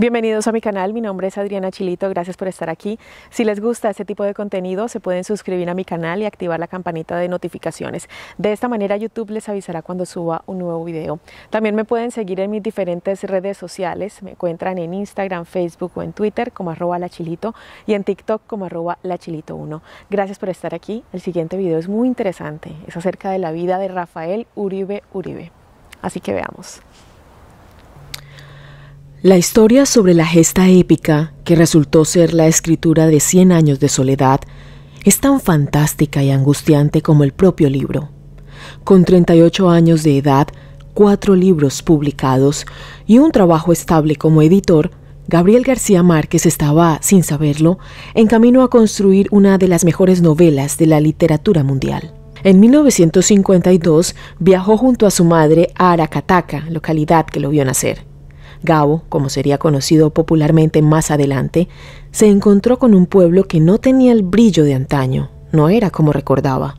Bienvenidos a mi canal, mi nombre es Adriana Chilito, gracias por estar aquí. Si les gusta este tipo de contenido, se pueden suscribir a mi canal y activar la campanita de notificaciones. De esta manera YouTube les avisará cuando suba un nuevo video. También me pueden seguir en mis diferentes redes sociales, me encuentran en Instagram, Facebook o en Twitter como arroba lachilito y en TikTok como arroba lachilito1. Gracias por estar aquí, el siguiente video es muy interesante, es acerca de la vida de Rafael Uribe Uribe. Así que veamos. La historia sobre la gesta épica, que resultó ser la escritura de Cien años de soledad, es tan fantástica y angustiante como el propio libro. Con 38 años de edad, cuatro libros publicados y un trabajo estable como editor, Gabriel García Márquez estaba, sin saberlo, en camino a construir una de las mejores novelas de la literatura mundial. En 1952 viajó junto a su madre a Aracataca, localidad que lo vio nacer. Gabo, como sería conocido popularmente más adelante, se encontró con un pueblo que no tenía el brillo de antaño, no era como recordaba.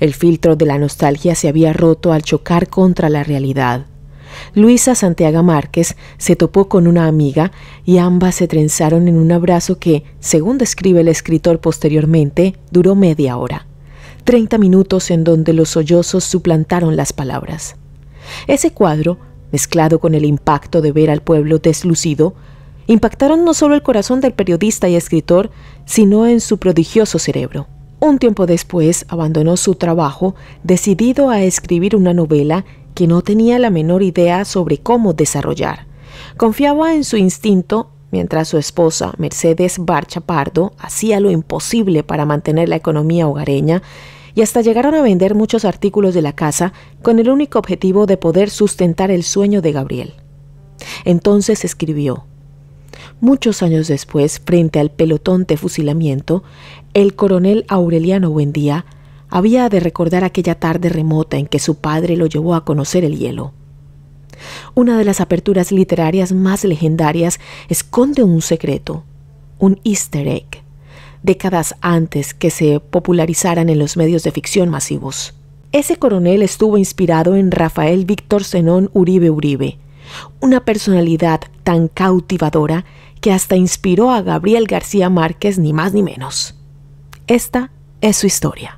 El filtro de la nostalgia se había roto al chocar contra la realidad. Luisa Santiago Márquez se topó con una amiga y ambas se trenzaron en un abrazo que, según describe el escritor posteriormente, duró media hora. Treinta minutos en donde los sollozos suplantaron las palabras. Ese cuadro mezclado con el impacto de ver al pueblo deslucido, impactaron no solo el corazón del periodista y escritor, sino en su prodigioso cerebro. Un tiempo después abandonó su trabajo, decidido a escribir una novela que no tenía la menor idea sobre cómo desarrollar. Confiaba en su instinto, mientras su esposa, Mercedes Barcha Pardo, hacía lo imposible para mantener la economía hogareña y hasta llegaron a vender muchos artículos de la casa con el único objetivo de poder sustentar el sueño de Gabriel. Entonces escribió, Muchos años después, frente al pelotón de fusilamiento, el coronel Aureliano Buendía había de recordar aquella tarde remota en que su padre lo llevó a conocer el hielo. Una de las aperturas literarias más legendarias esconde un secreto, un easter egg décadas antes que se popularizaran en los medios de ficción masivos. Ese coronel estuvo inspirado en Rafael Víctor Zenón Uribe Uribe, una personalidad tan cautivadora que hasta inspiró a Gabriel García Márquez ni más ni menos. Esta es su historia.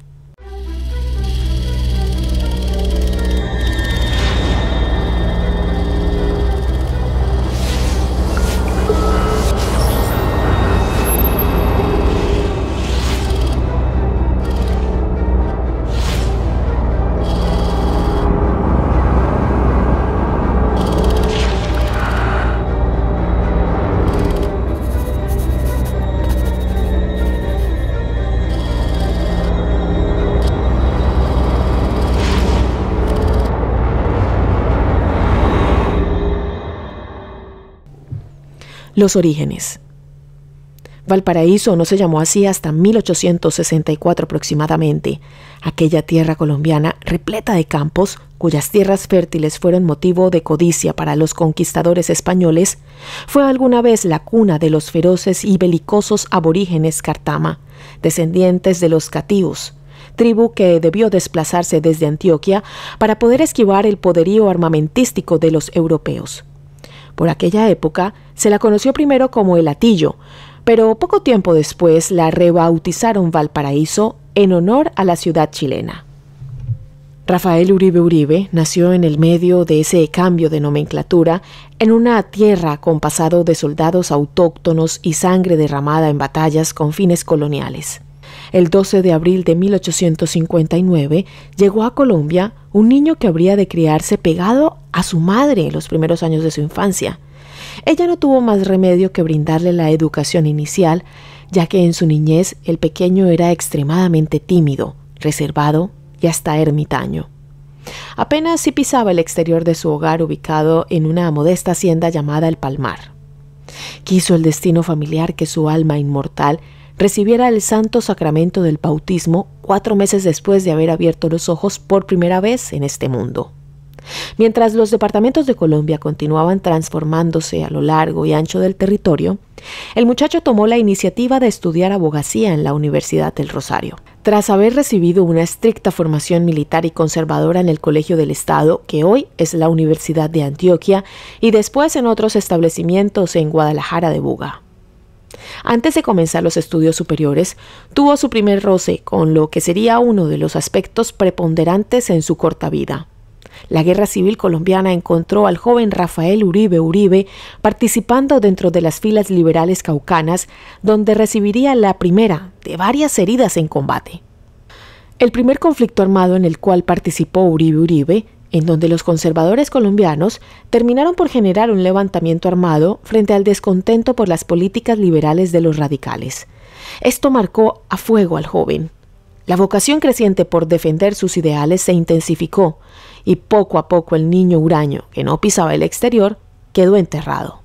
Los orígenes. Valparaíso no se llamó así hasta 1864 aproximadamente, aquella tierra colombiana repleta de campos, cuyas tierras fértiles fueron motivo de codicia para los conquistadores españoles, fue alguna vez la cuna de los feroces y belicosos aborígenes Cartama, descendientes de los cativos, tribu que debió desplazarse desde Antioquia para poder esquivar el poderío armamentístico de los europeos. Por aquella época, se la conoció primero como El Atillo, pero poco tiempo después la rebautizaron Valparaíso en honor a la ciudad chilena. Rafael Uribe Uribe nació en el medio de ese cambio de nomenclatura, en una tierra compasado de soldados autóctonos y sangre derramada en batallas con fines coloniales. El 12 de abril de 1859 llegó a Colombia un niño que habría de criarse pegado a su madre en los primeros años de su infancia. Ella no tuvo más remedio que brindarle la educación inicial, ya que en su niñez el pequeño era extremadamente tímido, reservado y hasta ermitaño. Apenas si pisaba el exterior de su hogar ubicado en una modesta hacienda llamada El Palmar. Quiso el destino familiar que su alma inmortal recibiera el santo sacramento del bautismo cuatro meses después de haber abierto los ojos por primera vez en este mundo. Mientras los departamentos de Colombia continuaban transformándose a lo largo y ancho del territorio, el muchacho tomó la iniciativa de estudiar abogacía en la Universidad del Rosario. Tras haber recibido una estricta formación militar y conservadora en el Colegio del Estado, que hoy es la Universidad de Antioquia, y después en otros establecimientos en Guadalajara de Buga. Antes de comenzar los estudios superiores, tuvo su primer roce con lo que sería uno de los aspectos preponderantes en su corta vida, la guerra civil colombiana encontró al joven Rafael Uribe Uribe participando dentro de las filas liberales caucanas, donde recibiría la primera de varias heridas en combate. El primer conflicto armado en el cual participó Uribe Uribe, en donde los conservadores colombianos terminaron por generar un levantamiento armado frente al descontento por las políticas liberales de los radicales. Esto marcó a fuego al joven. La vocación creciente por defender sus ideales se intensificó, y poco a poco el niño huraño, que no pisaba el exterior, quedó enterrado.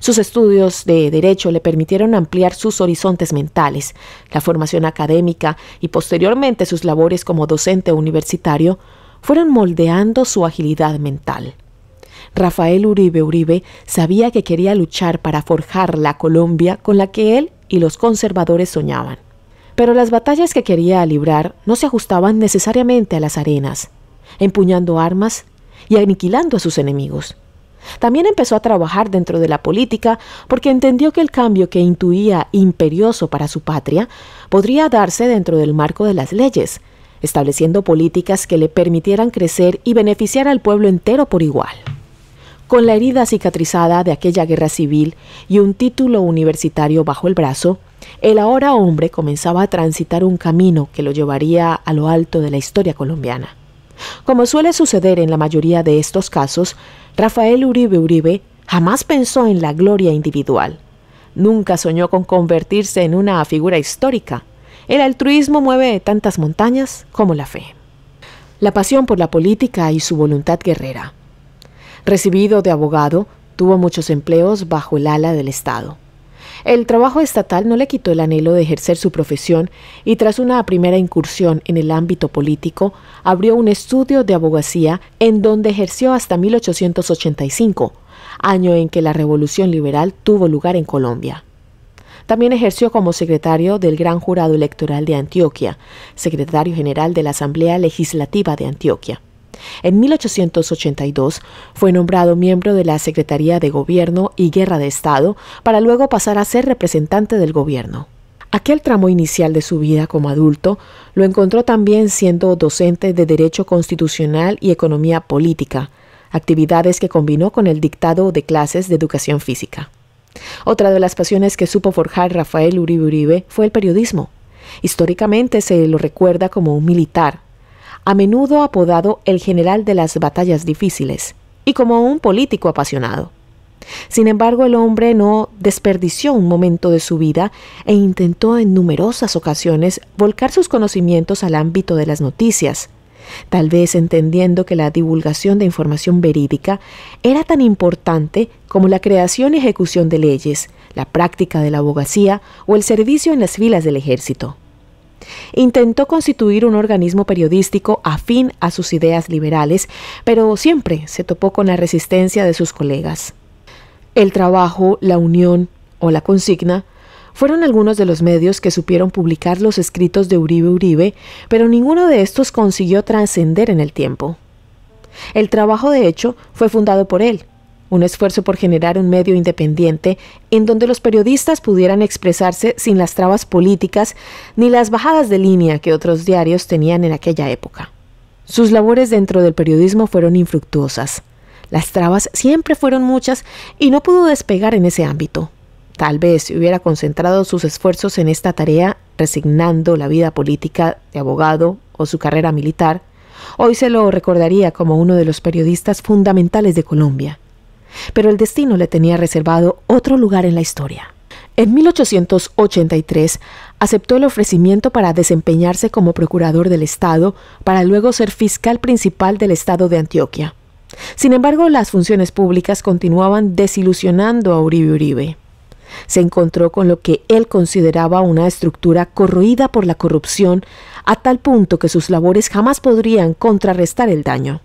Sus estudios de derecho le permitieron ampliar sus horizontes mentales. La formación académica y posteriormente sus labores como docente universitario fueron moldeando su agilidad mental. Rafael Uribe Uribe sabía que quería luchar para forjar la Colombia con la que él y los conservadores soñaban. Pero las batallas que quería librar no se ajustaban necesariamente a las arenas, empuñando armas y aniquilando a sus enemigos. También empezó a trabajar dentro de la política porque entendió que el cambio que intuía imperioso para su patria podría darse dentro del marco de las leyes, estableciendo políticas que le permitieran crecer y beneficiar al pueblo entero por igual. Con la herida cicatrizada de aquella guerra civil y un título universitario bajo el brazo, el ahora hombre comenzaba a transitar un camino que lo llevaría a lo alto de la historia colombiana. Como suele suceder en la mayoría de estos casos, Rafael Uribe Uribe jamás pensó en la gloria individual. Nunca soñó con convertirse en una figura histórica. El altruismo mueve tantas montañas como la fe. La pasión por la política y su voluntad guerrera. Recibido de abogado, tuvo muchos empleos bajo el ala del Estado. El trabajo estatal no le quitó el anhelo de ejercer su profesión y tras una primera incursión en el ámbito político, abrió un estudio de abogacía en donde ejerció hasta 1885, año en que la revolución liberal tuvo lugar en Colombia. También ejerció como secretario del Gran Jurado Electoral de Antioquia, secretario general de la Asamblea Legislativa de Antioquia. En 1882 fue nombrado miembro de la Secretaría de Gobierno y Guerra de Estado para luego pasar a ser representante del gobierno. Aquel tramo inicial de su vida como adulto lo encontró también siendo docente de Derecho Constitucional y Economía Política, actividades que combinó con el dictado de clases de educación física. Otra de las pasiones que supo forjar Rafael Uribe Uribe fue el periodismo. Históricamente se lo recuerda como un militar, a menudo apodado el general de las batallas difíciles, y como un político apasionado. Sin embargo, el hombre no desperdició un momento de su vida e intentó en numerosas ocasiones volcar sus conocimientos al ámbito de las noticias, tal vez entendiendo que la divulgación de información verídica era tan importante como la creación y ejecución de leyes, la práctica de la abogacía o el servicio en las filas del ejército. Intentó constituir un organismo periodístico afín a sus ideas liberales, pero siempre se topó con la resistencia de sus colegas. El trabajo, la unión o la consigna fueron algunos de los medios que supieron publicar los escritos de Uribe Uribe, pero ninguno de estos consiguió trascender en el tiempo. El trabajo, de hecho, fue fundado por él, un esfuerzo por generar un medio independiente en donde los periodistas pudieran expresarse sin las trabas políticas ni las bajadas de línea que otros diarios tenían en aquella época. Sus labores dentro del periodismo fueron infructuosas. Las trabas siempre fueron muchas y no pudo despegar en ese ámbito. Tal vez hubiera concentrado sus esfuerzos en esta tarea resignando la vida política de abogado o su carrera militar, hoy se lo recordaría como uno de los periodistas fundamentales de Colombia pero el destino le tenía reservado otro lugar en la historia. En 1883 aceptó el ofrecimiento para desempeñarse como procurador del Estado, para luego ser fiscal principal del Estado de Antioquia. Sin embargo, las funciones públicas continuaban desilusionando a Uribe Uribe. Se encontró con lo que él consideraba una estructura corroída por la corrupción, a tal punto que sus labores jamás podrían contrarrestar el daño.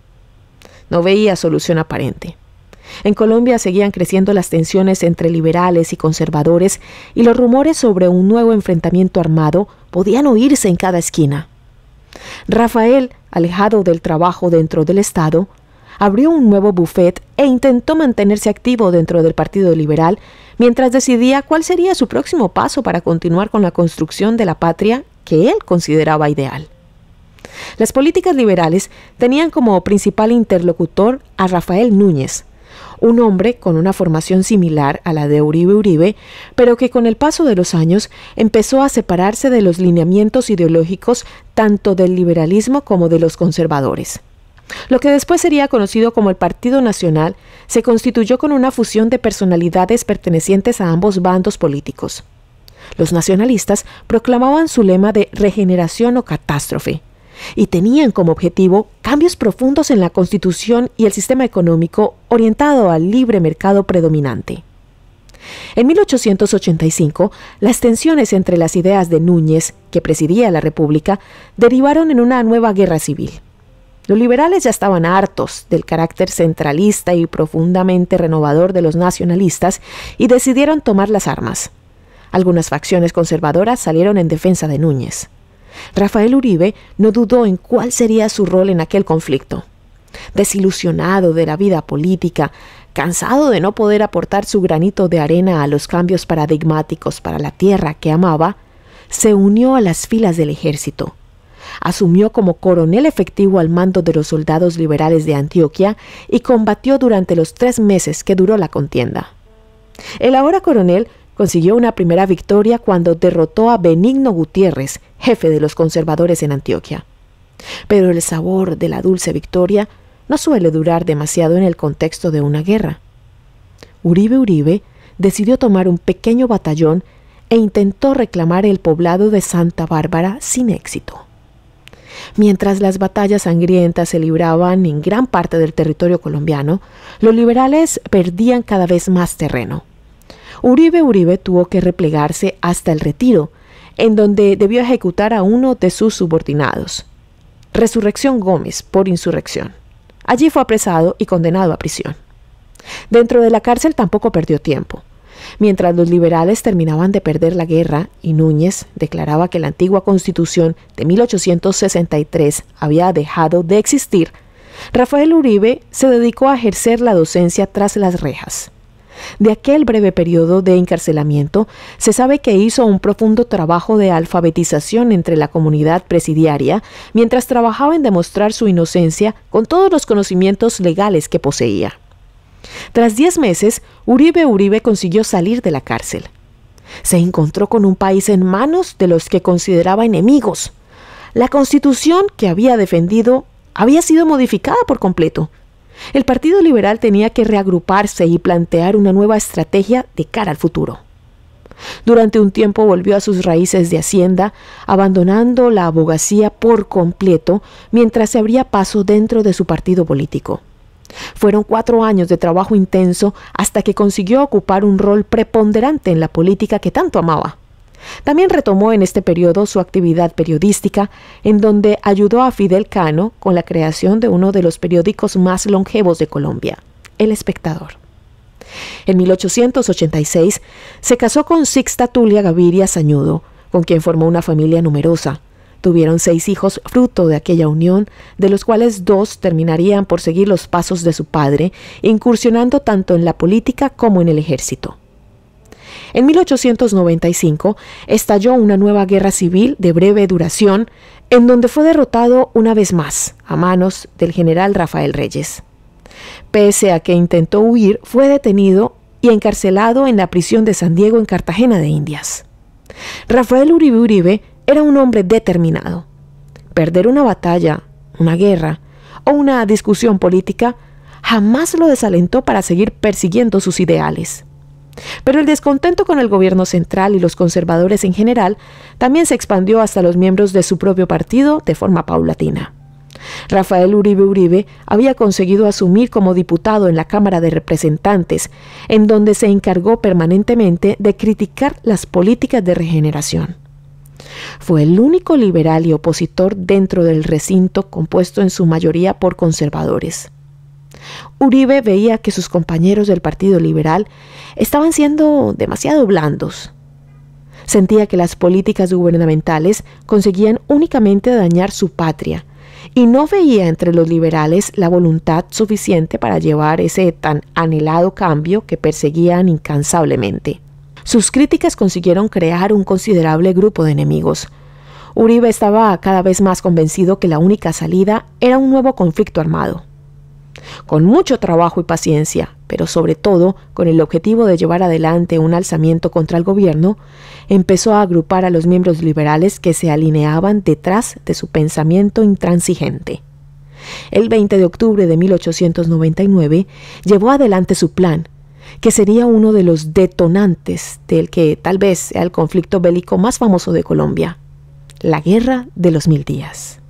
No veía solución aparente. En Colombia seguían creciendo las tensiones entre liberales y conservadores y los rumores sobre un nuevo enfrentamiento armado podían oírse en cada esquina. Rafael, alejado del trabajo dentro del Estado, abrió un nuevo buffet e intentó mantenerse activo dentro del Partido Liberal mientras decidía cuál sería su próximo paso para continuar con la construcción de la patria que él consideraba ideal. Las políticas liberales tenían como principal interlocutor a Rafael Núñez, un hombre con una formación similar a la de Uribe Uribe, pero que con el paso de los años empezó a separarse de los lineamientos ideológicos tanto del liberalismo como de los conservadores. Lo que después sería conocido como el Partido Nacional se constituyó con una fusión de personalidades pertenecientes a ambos bandos políticos. Los nacionalistas proclamaban su lema de regeneración o catástrofe, y tenían como objetivo cambios profundos en la constitución y el sistema económico orientado al libre mercado predominante. En 1885, las tensiones entre las ideas de Núñez, que presidía la República, derivaron en una nueva guerra civil. Los liberales ya estaban hartos del carácter centralista y profundamente renovador de los nacionalistas y decidieron tomar las armas. Algunas facciones conservadoras salieron en defensa de Núñez. Rafael Uribe no dudó en cuál sería su rol en aquel conflicto. Desilusionado de la vida política, cansado de no poder aportar su granito de arena a los cambios paradigmáticos para la tierra que amaba, se unió a las filas del ejército. Asumió como coronel efectivo al mando de los soldados liberales de Antioquia y combatió durante los tres meses que duró la contienda. El ahora coronel consiguió una primera victoria cuando derrotó a Benigno Gutiérrez, jefe de los conservadores en Antioquia. Pero el sabor de la dulce victoria no suele durar demasiado en el contexto de una guerra. Uribe Uribe decidió tomar un pequeño batallón e intentó reclamar el poblado de Santa Bárbara sin éxito. Mientras las batallas sangrientas se libraban en gran parte del territorio colombiano, los liberales perdían cada vez más terreno. Uribe Uribe tuvo que replegarse hasta el retiro, en donde debió ejecutar a uno de sus subordinados. Resurrección Gómez por insurrección. Allí fue apresado y condenado a prisión. Dentro de la cárcel tampoco perdió tiempo. Mientras los liberales terminaban de perder la guerra y Núñez declaraba que la antigua constitución de 1863 había dejado de existir, Rafael Uribe se dedicó a ejercer la docencia tras las rejas. De aquel breve periodo de encarcelamiento, se sabe que hizo un profundo trabajo de alfabetización entre la comunidad presidiaria mientras trabajaba en demostrar su inocencia con todos los conocimientos legales que poseía. Tras diez meses, Uribe Uribe consiguió salir de la cárcel. Se encontró con un país en manos de los que consideraba enemigos. La constitución que había defendido había sido modificada por completo el Partido Liberal tenía que reagruparse y plantear una nueva estrategia de cara al futuro. Durante un tiempo volvió a sus raíces de Hacienda, abandonando la abogacía por completo mientras se abría paso dentro de su partido político. Fueron cuatro años de trabajo intenso hasta que consiguió ocupar un rol preponderante en la política que tanto amaba. También retomó en este periodo su actividad periodística, en donde ayudó a Fidel Cano con la creación de uno de los periódicos más longevos de Colombia, El Espectador. En 1886 se casó con Sixta Tulia Gaviria Sañudo, con quien formó una familia numerosa. Tuvieron seis hijos fruto de aquella unión, de los cuales dos terminarían por seguir los pasos de su padre, incursionando tanto en la política como en el ejército. En 1895 estalló una nueva guerra civil de breve duración, en donde fue derrotado una vez más a manos del general Rafael Reyes. Pese a que intentó huir, fue detenido y encarcelado en la prisión de San Diego en Cartagena de Indias. Rafael Uribe Uribe era un hombre determinado. Perder una batalla, una guerra o una discusión política jamás lo desalentó para seguir persiguiendo sus ideales. Pero el descontento con el gobierno central y los conservadores en general también se expandió hasta los miembros de su propio partido de forma paulatina. Rafael Uribe Uribe había conseguido asumir como diputado en la Cámara de Representantes, en donde se encargó permanentemente de criticar las políticas de regeneración. Fue el único liberal y opositor dentro del recinto compuesto en su mayoría por conservadores. Uribe veía que sus compañeros del Partido Liberal estaban siendo demasiado blandos. Sentía que las políticas gubernamentales conseguían únicamente dañar su patria y no veía entre los liberales la voluntad suficiente para llevar ese tan anhelado cambio que perseguían incansablemente. Sus críticas consiguieron crear un considerable grupo de enemigos. Uribe estaba cada vez más convencido que la única salida era un nuevo conflicto armado con mucho trabajo y paciencia, pero sobre todo con el objetivo de llevar adelante un alzamiento contra el gobierno, empezó a agrupar a los miembros liberales que se alineaban detrás de su pensamiento intransigente. El 20 de octubre de 1899 llevó adelante su plan, que sería uno de los detonantes del que tal vez sea el conflicto bélico más famoso de Colombia, la Guerra de los Mil Días.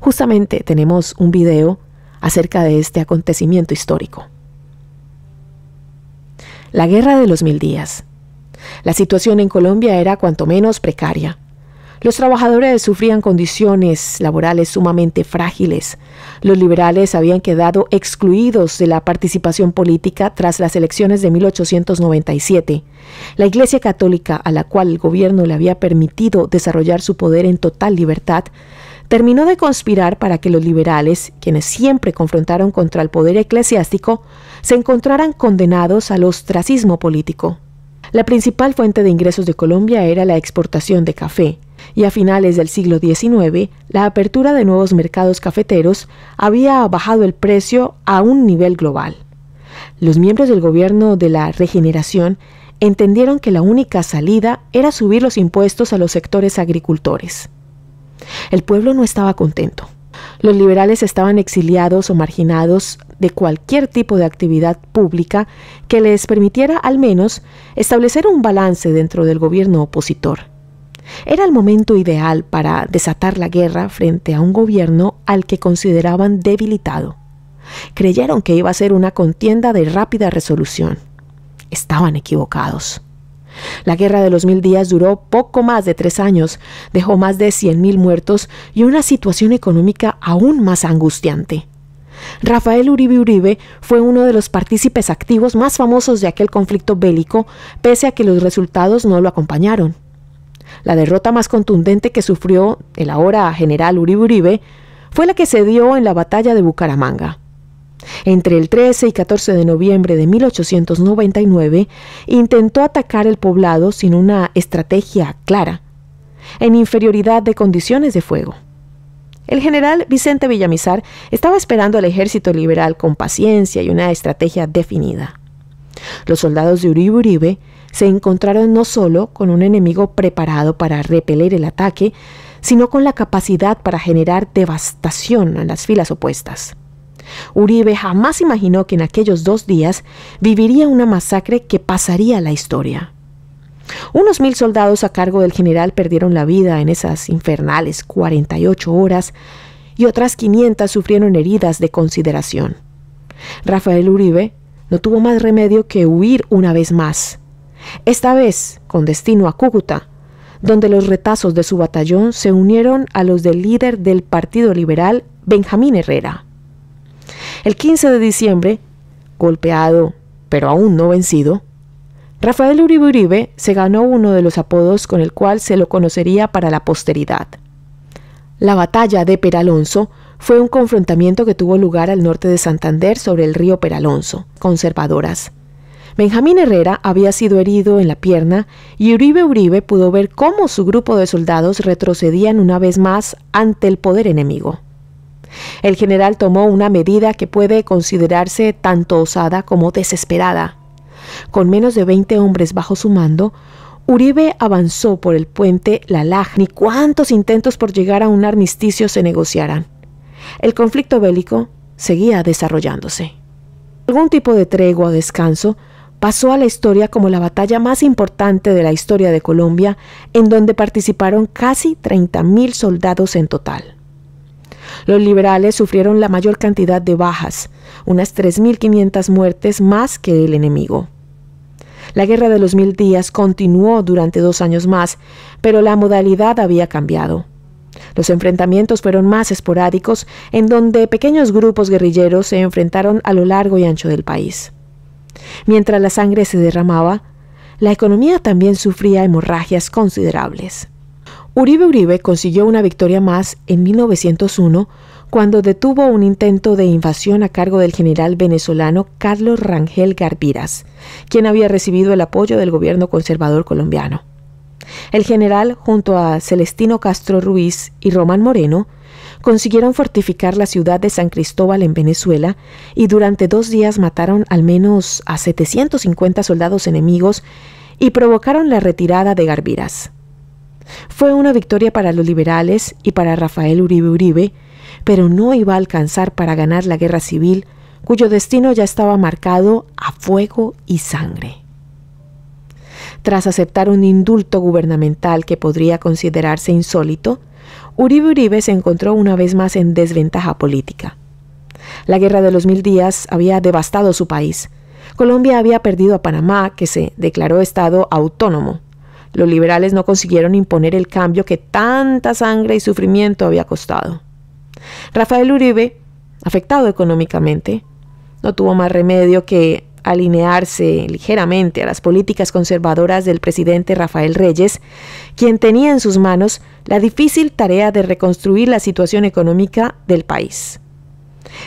Justamente tenemos un video acerca de este acontecimiento histórico. La Guerra de los Mil Días. La situación en Colombia era cuanto menos precaria. Los trabajadores sufrían condiciones laborales sumamente frágiles. Los liberales habían quedado excluidos de la participación política tras las elecciones de 1897. La Iglesia Católica, a la cual el gobierno le había permitido desarrollar su poder en total libertad, terminó de conspirar para que los liberales, quienes siempre confrontaron contra el poder eclesiástico, se encontraran condenados al ostracismo político. La principal fuente de ingresos de Colombia era la exportación de café, y a finales del siglo XIX, la apertura de nuevos mercados cafeteros había bajado el precio a un nivel global. Los miembros del gobierno de la regeneración entendieron que la única salida era subir los impuestos a los sectores agricultores. El pueblo no estaba contento. Los liberales estaban exiliados o marginados de cualquier tipo de actividad pública que les permitiera al menos establecer un balance dentro del gobierno opositor. Era el momento ideal para desatar la guerra frente a un gobierno al que consideraban debilitado. Creyeron que iba a ser una contienda de rápida resolución. Estaban equivocados. La Guerra de los Mil Días duró poco más de tres años, dejó más de mil muertos y una situación económica aún más angustiante. Rafael Uribe Uribe fue uno de los partícipes activos más famosos de aquel conflicto bélico, pese a que los resultados no lo acompañaron. La derrota más contundente que sufrió el ahora general Uribe Uribe fue la que se dio en la batalla de Bucaramanga. Entre el 13 y 14 de noviembre de 1899 intentó atacar el poblado sin una estrategia clara, en inferioridad de condiciones de fuego. El general Vicente Villamizar estaba esperando al ejército liberal con paciencia y una estrategia definida. Los soldados de Uribe Uribe se encontraron no solo con un enemigo preparado para repeler el ataque, sino con la capacidad para generar devastación en las filas opuestas. Uribe jamás imaginó que en aquellos dos días viviría una masacre que pasaría la historia. Unos mil soldados a cargo del general perdieron la vida en esas infernales 48 horas y otras 500 sufrieron heridas de consideración. Rafael Uribe no tuvo más remedio que huir una vez más, esta vez con destino a Cúcuta, donde los retazos de su batallón se unieron a los del líder del Partido Liberal, Benjamín Herrera. El 15 de diciembre, golpeado pero aún no vencido, Rafael Uribe Uribe se ganó uno de los apodos con el cual se lo conocería para la posteridad. La batalla de Peralonso fue un confrontamiento que tuvo lugar al norte de Santander sobre el río Peralonso, conservadoras. Benjamín Herrera había sido herido en la pierna y Uribe Uribe pudo ver cómo su grupo de soldados retrocedían una vez más ante el poder enemigo. El general tomó una medida que puede considerarse tanto osada como desesperada. Con menos de 20 hombres bajo su mando, Uribe avanzó por el puente La Laja. Ni cuántos intentos por llegar a un armisticio se negociaran. El conflicto bélico seguía desarrollándose. Algún tipo de tregua o descanso pasó a la historia como la batalla más importante de la historia de Colombia, en donde participaron casi 30.000 soldados en total. Los liberales sufrieron la mayor cantidad de bajas, unas 3.500 muertes más que el enemigo. La Guerra de los Mil Días continuó durante dos años más, pero la modalidad había cambiado. Los enfrentamientos fueron más esporádicos, en donde pequeños grupos guerrilleros se enfrentaron a lo largo y ancho del país. Mientras la sangre se derramaba, la economía también sufría hemorragias considerables. Uribe Uribe consiguió una victoria más en 1901 cuando detuvo un intento de invasión a cargo del general venezolano Carlos Rangel Garbiras, quien había recibido el apoyo del gobierno conservador colombiano. El general, junto a Celestino Castro Ruiz y Román Moreno, consiguieron fortificar la ciudad de San Cristóbal en Venezuela y durante dos días mataron al menos a 750 soldados enemigos y provocaron la retirada de Garbiras. Fue una victoria para los liberales y para Rafael Uribe Uribe, pero no iba a alcanzar para ganar la guerra civil, cuyo destino ya estaba marcado a fuego y sangre. Tras aceptar un indulto gubernamental que podría considerarse insólito, Uribe Uribe se encontró una vez más en desventaja política. La guerra de los mil días había devastado su país. Colombia había perdido a Panamá, que se declaró Estado autónomo. Los liberales no consiguieron imponer el cambio que tanta sangre y sufrimiento había costado. Rafael Uribe, afectado económicamente, no tuvo más remedio que alinearse ligeramente a las políticas conservadoras del presidente Rafael Reyes, quien tenía en sus manos la difícil tarea de reconstruir la situación económica del país.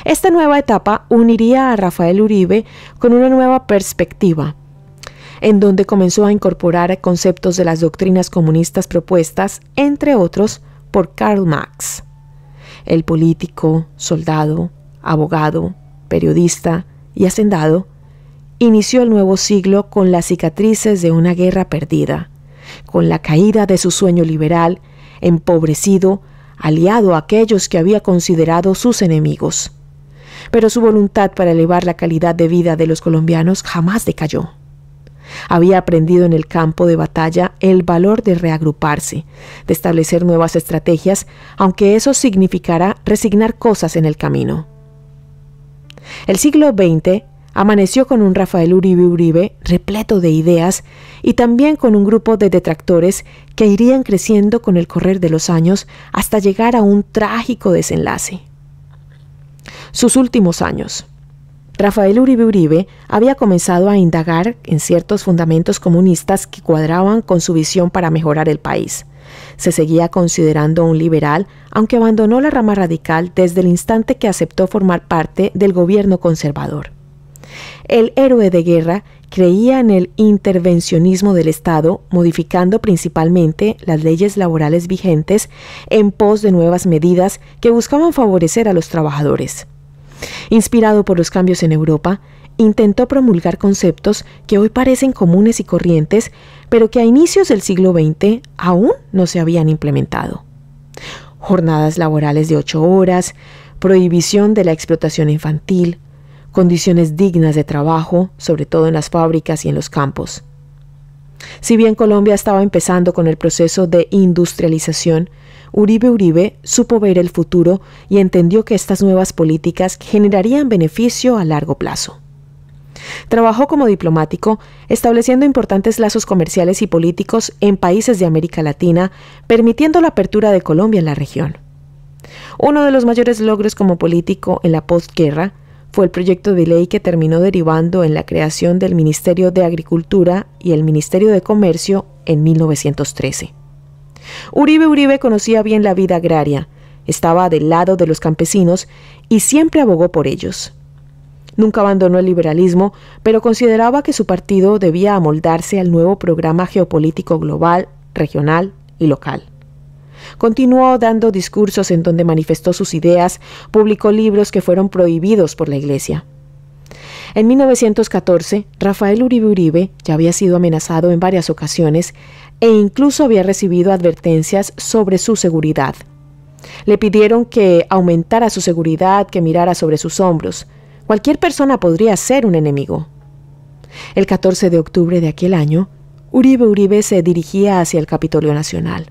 Esta nueva etapa uniría a Rafael Uribe con una nueva perspectiva, en donde comenzó a incorporar conceptos de las doctrinas comunistas propuestas, entre otros, por Karl Marx. El político, soldado, abogado, periodista y hacendado, inició el nuevo siglo con las cicatrices de una guerra perdida, con la caída de su sueño liberal, empobrecido, aliado a aquellos que había considerado sus enemigos. Pero su voluntad para elevar la calidad de vida de los colombianos jamás decayó. Había aprendido en el campo de batalla el valor de reagruparse, de establecer nuevas estrategias, aunque eso significara resignar cosas en el camino. El siglo XX amaneció con un Rafael Uribe Uribe repleto de ideas y también con un grupo de detractores que irían creciendo con el correr de los años hasta llegar a un trágico desenlace. Sus últimos años. Rafael Uribe Uribe había comenzado a indagar en ciertos fundamentos comunistas que cuadraban con su visión para mejorar el país. Se seguía considerando un liberal, aunque abandonó la rama radical desde el instante que aceptó formar parte del gobierno conservador. El héroe de guerra creía en el intervencionismo del Estado, modificando principalmente las leyes laborales vigentes en pos de nuevas medidas que buscaban favorecer a los trabajadores. Inspirado por los cambios en Europa, intentó promulgar conceptos que hoy parecen comunes y corrientes, pero que a inicios del siglo XX aún no se habían implementado. Jornadas laborales de ocho horas, prohibición de la explotación infantil, condiciones dignas de trabajo, sobre todo en las fábricas y en los campos. Si bien Colombia estaba empezando con el proceso de industrialización, Uribe Uribe supo ver el futuro y entendió que estas nuevas políticas generarían beneficio a largo plazo. Trabajó como diplomático, estableciendo importantes lazos comerciales y políticos en países de América Latina, permitiendo la apertura de Colombia en la región. Uno de los mayores logros como político en la postguerra fue el proyecto de ley que terminó derivando en la creación del Ministerio de Agricultura y el Ministerio de Comercio en 1913. Uribe Uribe conocía bien la vida agraria, estaba del lado de los campesinos y siempre abogó por ellos. Nunca abandonó el liberalismo, pero consideraba que su partido debía amoldarse al nuevo programa geopolítico global, regional y local. Continuó dando discursos en donde manifestó sus ideas, publicó libros que fueron prohibidos por la Iglesia. En 1914, Rafael Uribe Uribe ya había sido amenazado en varias ocasiones e incluso había recibido advertencias sobre su seguridad. Le pidieron que aumentara su seguridad, que mirara sobre sus hombros. Cualquier persona podría ser un enemigo. El 14 de octubre de aquel año, Uribe Uribe se dirigía hacia el Capitolio Nacional.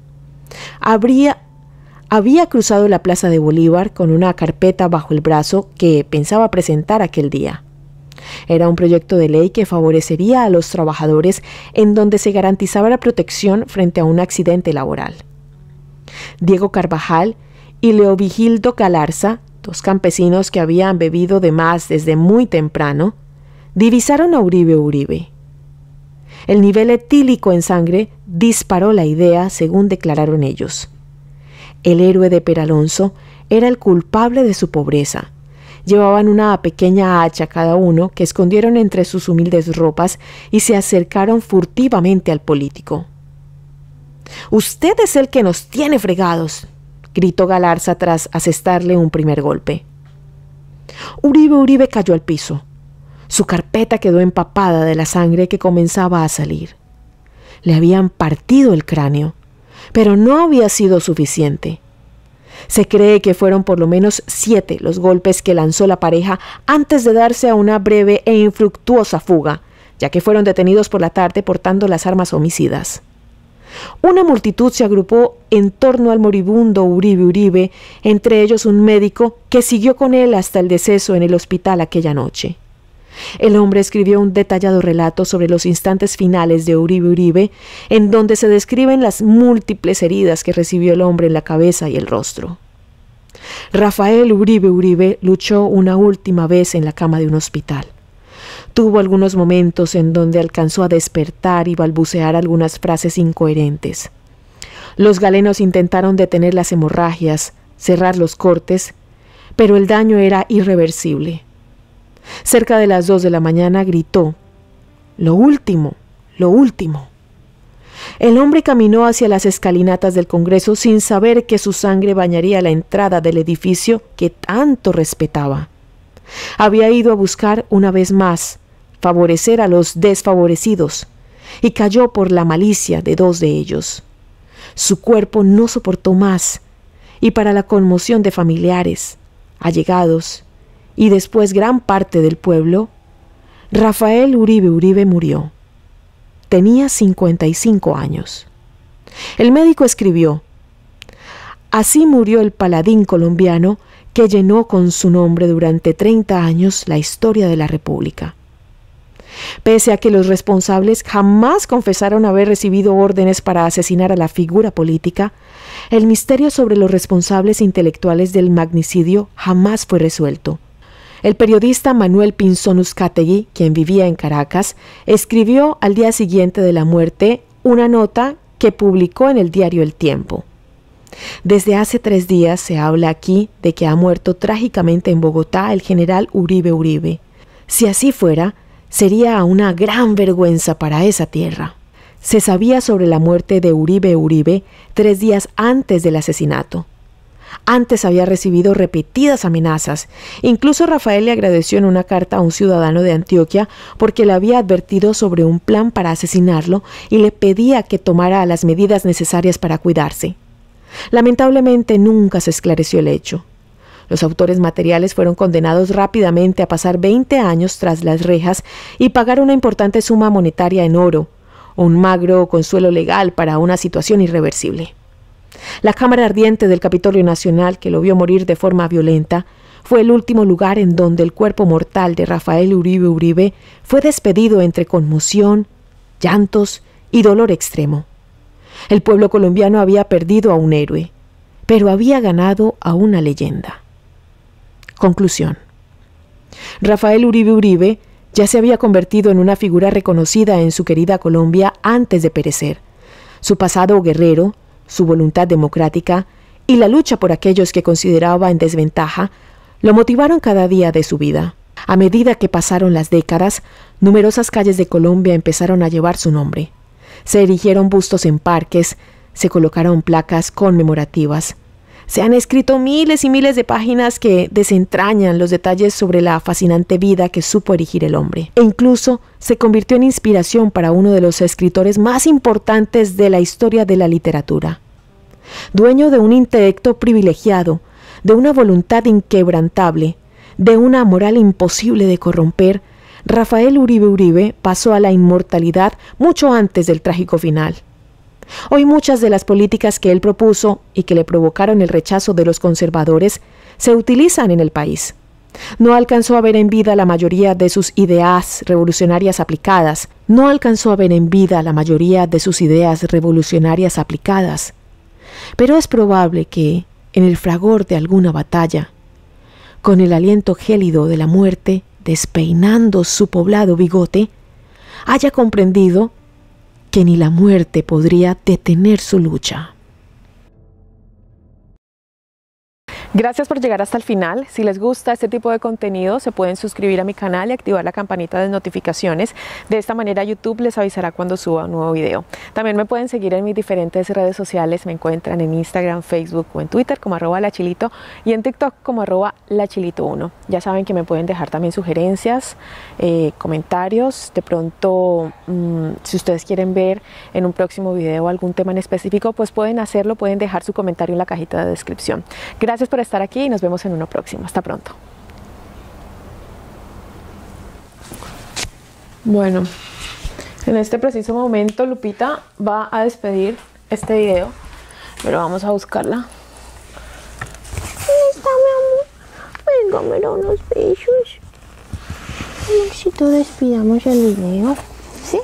había cruzado la Plaza de Bolívar con una carpeta bajo el brazo que pensaba presentar aquel día. Era un proyecto de ley que favorecería a los trabajadores en donde se garantizaba la protección frente a un accidente laboral. Diego Carvajal y Leovigildo Calarza, dos campesinos que habían bebido de más desde muy temprano, divisaron a Uribe Uribe. El nivel etílico en sangre disparó la idea, según declararon ellos. El héroe de Peralonso era el culpable de su pobreza, Llevaban una pequeña hacha cada uno que escondieron entre sus humildes ropas y se acercaron furtivamente al político. Usted es el que nos tiene fregados, gritó Galarza tras asestarle un primer golpe. Uribe Uribe cayó al piso. Su carpeta quedó empapada de la sangre que comenzaba a salir. Le habían partido el cráneo, pero no había sido suficiente. Se cree que fueron por lo menos siete los golpes que lanzó la pareja antes de darse a una breve e infructuosa fuga, ya que fueron detenidos por la tarde portando las armas homicidas. Una multitud se agrupó en torno al moribundo Uribe Uribe, entre ellos un médico que siguió con él hasta el deceso en el hospital aquella noche. El hombre escribió un detallado relato sobre los instantes finales de Uribe Uribe, en donde se describen las múltiples heridas que recibió el hombre en la cabeza y el rostro. Rafael Uribe Uribe luchó una última vez en la cama de un hospital. Tuvo algunos momentos en donde alcanzó a despertar y balbucear algunas frases incoherentes. Los galenos intentaron detener las hemorragias, cerrar los cortes, pero el daño era irreversible. Cerca de las dos de la mañana gritó, Lo último, lo último. El hombre caminó hacia las escalinatas del Congreso sin saber que su sangre bañaría la entrada del edificio que tanto respetaba. Había ido a buscar una vez más favorecer a los desfavorecidos y cayó por la malicia de dos de ellos. Su cuerpo no soportó más y para la conmoción de familiares, allegados y después gran parte del pueblo, Rafael Uribe Uribe murió. Tenía 55 años. El médico escribió, Así murió el paladín colombiano que llenó con su nombre durante 30 años la historia de la República. Pese a que los responsables jamás confesaron haber recibido órdenes para asesinar a la figura política, el misterio sobre los responsables intelectuales del magnicidio jamás fue resuelto. El periodista Manuel Pinzón Uzcategui, quien vivía en Caracas, escribió al día siguiente de la muerte una nota que publicó en el diario El Tiempo. Desde hace tres días se habla aquí de que ha muerto trágicamente en Bogotá el general Uribe Uribe. Si así fuera, sería una gran vergüenza para esa tierra. Se sabía sobre la muerte de Uribe Uribe tres días antes del asesinato. Antes había recibido repetidas amenazas. Incluso Rafael le agradeció en una carta a un ciudadano de Antioquia porque le había advertido sobre un plan para asesinarlo y le pedía que tomara las medidas necesarias para cuidarse. Lamentablemente nunca se esclareció el hecho. Los autores materiales fueron condenados rápidamente a pasar 20 años tras las rejas y pagar una importante suma monetaria en oro, un magro consuelo legal para una situación irreversible. La Cámara Ardiente del Capitolio Nacional, que lo vio morir de forma violenta, fue el último lugar en donde el cuerpo mortal de Rafael Uribe Uribe fue despedido entre conmoción, llantos y dolor extremo. El pueblo colombiano había perdido a un héroe, pero había ganado a una leyenda. Conclusión. Rafael Uribe Uribe ya se había convertido en una figura reconocida en su querida Colombia antes de perecer. Su pasado guerrero, su voluntad democrática y la lucha por aquellos que consideraba en desventaja, lo motivaron cada día de su vida. A medida que pasaron las décadas, numerosas calles de Colombia empezaron a llevar su nombre. Se erigieron bustos en parques, se colocaron placas conmemorativas, se han escrito miles y miles de páginas que desentrañan los detalles sobre la fascinante vida que supo erigir el hombre. E incluso se convirtió en inspiración para uno de los escritores más importantes de la historia de la literatura. Dueño de un intelecto privilegiado, de una voluntad inquebrantable, de una moral imposible de corromper, Rafael Uribe Uribe pasó a la inmortalidad mucho antes del trágico final. Hoy muchas de las políticas que él propuso y que le provocaron el rechazo de los conservadores se utilizan en el país. No alcanzó a ver en vida la mayoría de sus ideas revolucionarias aplicadas. No alcanzó a ver en vida la mayoría de sus ideas revolucionarias aplicadas. Pero es probable que, en el fragor de alguna batalla, con el aliento gélido de la muerte despeinando su poblado bigote, haya comprendido que ni la muerte podría detener su lucha. Gracias por llegar hasta el final. Si les gusta este tipo de contenido, se pueden suscribir a mi canal y activar la campanita de notificaciones. De esta manera YouTube les avisará cuando suba un nuevo video. También me pueden seguir en mis diferentes redes sociales. Me encuentran en Instagram, Facebook o en Twitter como arroba lachilito y en TikTok como arroba lachilito1. Ya saben que me pueden dejar también sugerencias, eh, comentarios. De pronto, mm, si ustedes quieren ver en un próximo video algún tema en específico, pues pueden hacerlo, pueden dejar su comentario en la cajita de descripción. Gracias por estar aquí y nos vemos en uno próximo. Hasta pronto. Bueno, en este preciso momento Lupita va a despedir este video, pero vamos a buscarla. está mi amor? Venga, unos besos. despidamos el video, ¿sí?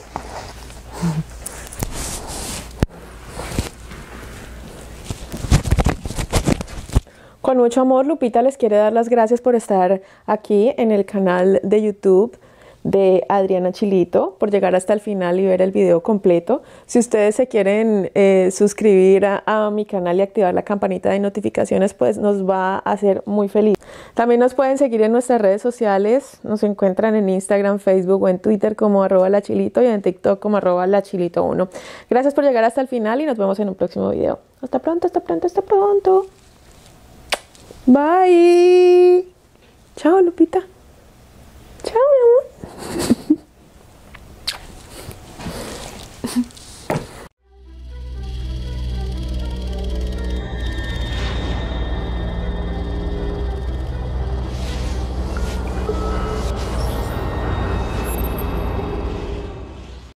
Con mucho amor, Lupita les quiere dar las gracias por estar aquí en el canal de YouTube de Adriana Chilito por llegar hasta el final y ver el video completo. Si ustedes se quieren eh, suscribir a, mi canal y activar la campanita de notificaciones, pues nos va a hacer muy feliz. También nos pueden seguir en nuestras redes sociales. Nos encuentran en Instagram, Facebook o en Twitter como arroba la chilito y en TikTok como arroba la chilito 1. Gracias por llegar hasta el final y nos vemos en un próximo video. Hasta pronto, hasta pronto, hasta pronto. Bye. Chao, Lupita. Chao, mi amor.